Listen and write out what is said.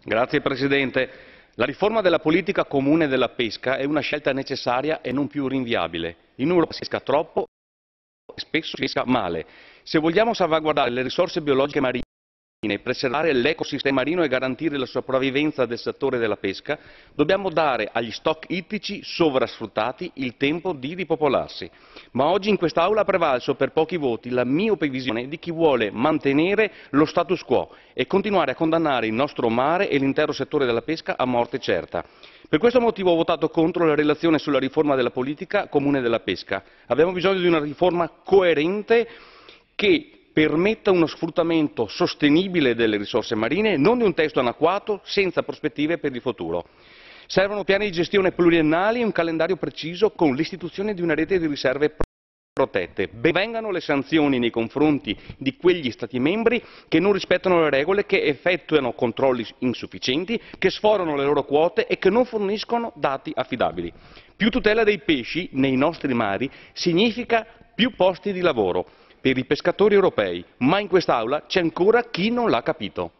signor presidente onorevoli colleghi la riforma della politica comune della pesca è una scelta necessaria e non più rinviabile. in europa si pesca troppo e spesso si pesca male. se vogliamo salvaguardare le risorse biologiche marine marine e preservare l'ecosistema marino e garantire la sopravvivenza del settore della pesca, dobbiamo dare agli stock ittici sovrasfruttati il tempo di ripopolarsi. Ma oggi in quest'Aula ha prevalso per pochi voti la miope visione di chi vuole mantenere lo status quo e continuare a condannare il nostro mare e l'intero settore della pesca a morte certa. Per questo motivo ho votato contro la relazione sulla riforma della politica comune della pesca. Abbiamo bisogno di una riforma coerente che permetta uno sfruttamento sostenibile delle risorse marine, non di un testo anacquato senza prospettive per il futuro. Servono piani di gestione pluriennali e un calendario preciso con l'istituzione di una rete di riserve protette. Ben vengano le sanzioni nei confronti di quegli Stati membri che non rispettano le regole, che effettuano controlli insufficienti, che sforano le loro quote e che non forniscono dati affidabili. Più tutela dei pesci nei nostri mari significa più posti di lavoro, per i pescatori europei ma in quest'aula c'è ancora chi non l'ha capito.